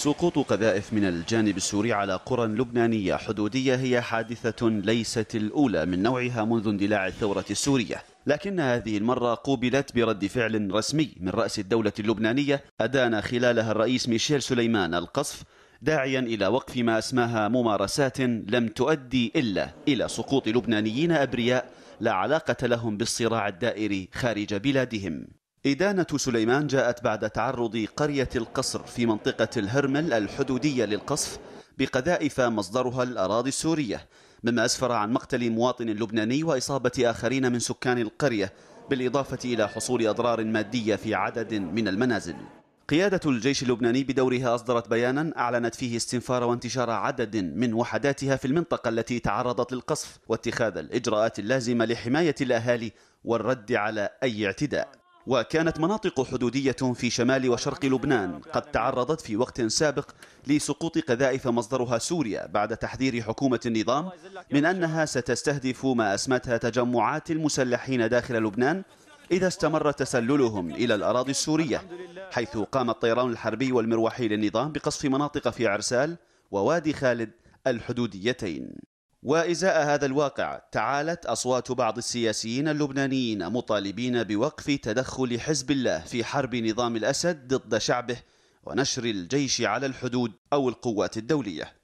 سقوط قذائف من الجانب السوري على قرى لبنانية حدودية هي حادثة ليست الأولى من نوعها منذ اندلاع الثورة السورية لكن هذه المرة قوبلت برد فعل رسمي من رأس الدولة اللبنانية أدان خلالها الرئيس ميشيل سليمان القصف داعيا إلى وقف ما أسماها ممارسات لم تؤدي إلا إلى سقوط لبنانيين أبرياء لا علاقة لهم بالصراع الدائري خارج بلادهم إدانة سليمان جاءت بعد تعرض قرية القصر في منطقة الهرمل الحدودية للقصف بقذائف مصدرها الأراضي السورية مما أسفر عن مقتل مواطن لبناني وإصابة آخرين من سكان القرية بالإضافة إلى حصول أضرار مادية في عدد من المنازل قيادة الجيش اللبناني بدورها أصدرت بيانا أعلنت فيه استنفار وانتشار عدد من وحداتها في المنطقة التي تعرضت للقصف واتخاذ الإجراءات اللازمة لحماية الأهالي والرد على أي اعتداء وكانت مناطق حدودية في شمال وشرق لبنان قد تعرضت في وقت سابق لسقوط قذائف مصدرها سوريا بعد تحذير حكومة النظام من أنها ستستهدف ما أسمتها تجمعات المسلحين داخل لبنان إذا استمر تسللهم إلى الأراضي السورية حيث قام الطيران الحربي والمروحي للنظام بقصف مناطق في عرسال ووادي خالد الحدوديتين وإزاء هذا الواقع تعالت أصوات بعض السياسيين اللبنانيين مطالبين بوقف تدخل حزب الله في حرب نظام الأسد ضد شعبه ونشر الجيش على الحدود أو القوات الدولية